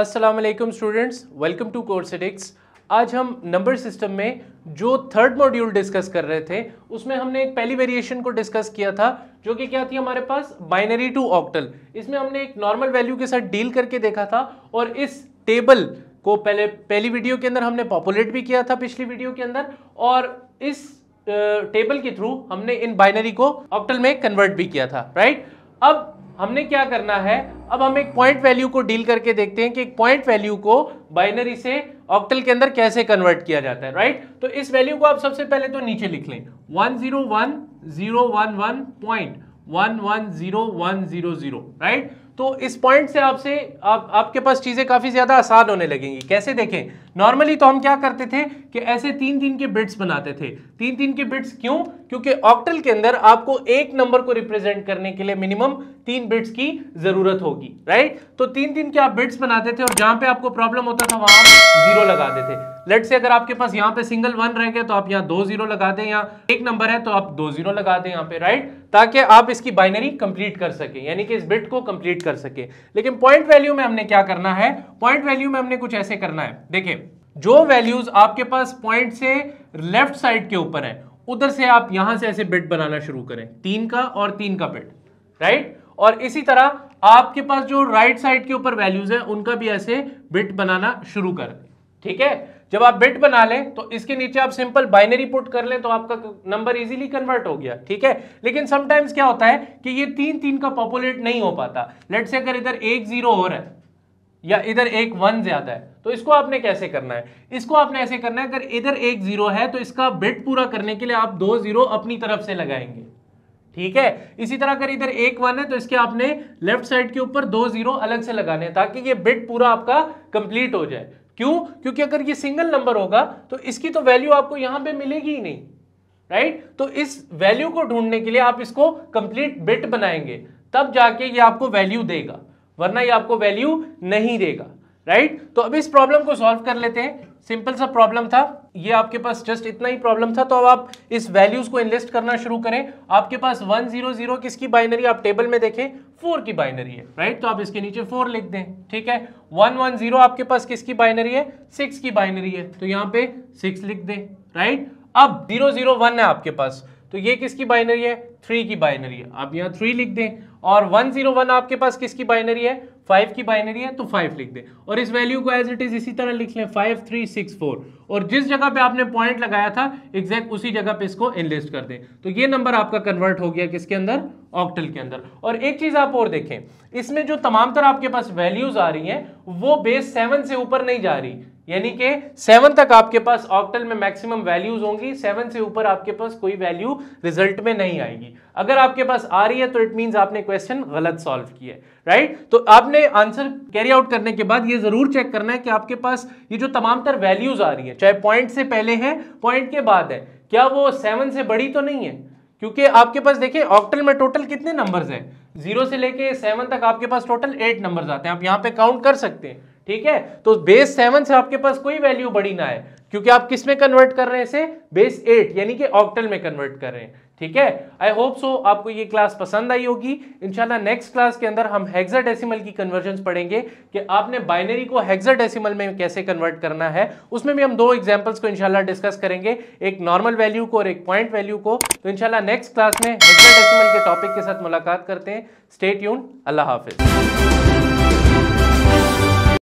अस्सलाम वालेकुम students welcome to course Adix आज हम नंबर सिस्टम में जो थर्ड मॉड्यूल डिस्कस कर रहे थे उसमें हमने एक पहली वेरिएशन को डिस्कस किया था जो कि क्या थी हमारे पास बाइनरी टू ऑक्टल इसमें हमने एक नॉर्मल वैल्यू के साथ डील करके देखा था और इस टेबल को पहले पहली वीडियो के अंदर हमने पॉपुलेट भी किया था पिछली वीडियो के अंदर और इस टेबल के थ्रू हमने इन बाइनरी को ऑक्टल में कन्वर्ट भी किया था राइट अब हमने क्या करना है अब हम एक पॉइंट वैल्यू को डील करके देखते हैं कि एक पॉइंट वैल्यू को बाइनरी से ऑक्टल के अंदर कैसे कन्वर्ट किया जाता है राइट तो इस वैल्यू को आप सबसे पहले तो नीचे लिख लें one zero one zero one one point one one zero one zero zero right तो इस पॉइंट से आपसे आप आपके पास चीज़ें काफ़ी ज़्यादा आसान होने लगेंगी कैसे देखें नॉर्मली तो हम क्या करते थे कि ऐसे तीन तीन के बिट्स बनाते थे तीन तीन के बिट्स क्यों क्योंकि ऑक्टल के अंदर आपको एक नंबर को रिप्रेजेंट करने के लिए मिनिमम तीन बिट्स की जरूरत होगी राइट तो तीन तीन के आप बिट्स बनाते थे और जहां पे आपको प्रॉब्लम होता था वहां जीरो लगा देते लेट से अगर आपके पास यहां पे सिंगल वन रह गया तो आप यहां दो जीरो लगा दें या एक नंबर है तो आप दो जीरो लगा दें यहां पे राइट ताकि आप इसकी बाइनरी कंप्लीट कर सके यानी कि इस बिट को कंप्लीट कर सके लेकिन पॉइंट वैल्यू में हमने क्या करना है पॉइंट वैल्यू में हमने कुछ ऐसे करना है देखिए जो वैल्यूज आपके पास पॉइंट से लेफ्ट साइड के ऊपर है उधर से आप यहां से ऐसे बेड बनाना शुरू करें तीन का और तीन का बेड राइट और इसी तरह आपके पास जो राइट साइड के ऊपर वैल्यूज है उनका भी ऐसे बिट बनाना शुरू कर ठीक है जब आप बिट बना लें तो इसके नीचे आप सिंपल बाइनरी पुट कर लें तो आपका नंबर इजीली कन्वर्ट हो गया ठीक है लेकिन समटाइम्स क्या होता है कि ये तीन तीन का पॉपुलेट नहीं हो पाता लेट से अगर इधर एक जीरो और है या इधर एक वन ज्यादा है तो इसको आपने कैसे करना है इसको आपने ऐसे करना है अगर इधर एक जीरो है तो इसका बिट पूरा करने के लिए आप दो जीरो अपनी तरफ से लगाएंगे ठीक है इसी तरह अगर इधर एक वन है तो इसके आपने लेफ्ट साइड के ऊपर दो जीरो अलग से लगाने हैं ताकि ये बिट पूरा आपका कंप्लीट हो जाए क्यों क्योंकि अगर ये सिंगल नंबर होगा तो इसकी तो वैल्यू आपको यहां पे मिलेगी ही नहीं राइट तो इस वैल्यू को ढूंढने के लिए आप इसको कंप्लीट बिट बनाएंगे तब जाके ये आपको वैल्यू देगा वरना ये आपको वैल्यू नहीं देगा राइट right? तो अब इस प्रॉब्लम को सॉल्व कर लेते हैं सिंपल सा प्रॉब्लम था ये आपके पास जस्ट इतना ही प्रॉब्लम था तो अब आप इस वैल्यूज को इन्वेस्ट करना शुरू करें आपके पास वन जीरो जीरो किसकी बाइनरी आप टेबल में देखें फोर की बाइनरी है राइट right? तो आप इसके नीचे फोर लिख दें ठीक है वन वन जीरो आपके पास किसकी बाइनरी है सिक्स की बाइनरी है तो यहाँ पे सिक्स लिख दें राइट right? अब जीरो जीरो वन है आपके पास तो ये किसकी बाइनरी है थ्री की बाइनरी है आप यहाँ थ्री लिख दें और वन जीरो वन आपके पास किसकी बाइनरी है फाइव की बाइनरी है तो फाइव लिख दे और इस वैल्यू को एज इट इज इसी तरह लिख लें फाइव थ्री सिक्स फोर और जिस जगह पे आपने पॉइंट लगाया था एग्जैक्ट उसी जगह पे इसको इनलिस्ट कर दे तो ये नंबर आपका कन्वर्ट हो गया किसके अंदर ऑक्टल के अंदर और एक चीज आप और देखें इसमें जो तमाम तरह आपके पास वैल्यूज आ रही हैं वो बेस सेवन से ऊपर नहीं जा रही यानी कि सेवन तक आपके पास ऑक्टल में मैक्सिमम वैल्यूज होंगी सेवन से ऊपर आपके पास कोई वैल्यू रिजल्ट में नहीं आएगी अगर आपके पास आ रही है तो इट मीन्स आपने क्वेश्चन गलत सॉल्व किया है राइट तो आपने आंसर कैरी आउट करने के बाद ये जरूर चेक करना है कि आपके पास ये जो तमाम तर वैल्यूज आ रही है चाहे पॉइंट से पहले है पॉइंट के बाद है क्या वो सेवन से बड़ी तो नहीं है क्योंकि आपके पास देखिए ऑक्टल में टोटल कितने नंबर्स हैं जीरो से लेके सेवन तक आपके पास टोटल एट नंबर्स आते हैं आप यहाँ पे काउंट कर सकते हैं ठीक है तो बेस सेवन से आपके पास कोई वैल्यू बड़ी ना है क्योंकि आप किस में कन्वर्ट कर रहे हैं इसे बेस एट यानी कि ऑक्टल में कन्वर्ट कर रहे हैं ठीक है आई होप सो आपको ये क्लास पसंद आई होगी इंशाल्लाह नेक्स्ट क्लास के अंदर हम हेक्साडेसिमल की कन्वर्जन पढ़ेंगे कि आपने बाइनरी को हेक्साडेसिमल में कैसे कन्वर्ट करना है उसमें भी हम दो एग्जांपल्स को इंशाल्लाह डिस्कस करेंगे एक नॉर्मल वैल्यू को और एक पॉइंट वैल्यू को तो इंशाल्लाह नेक्स्ट क्लास में हेक्साडेसिमल के टॉपिक के साथ मुलाकात करते हैं स्टेट यून अल्लाह हाफिज़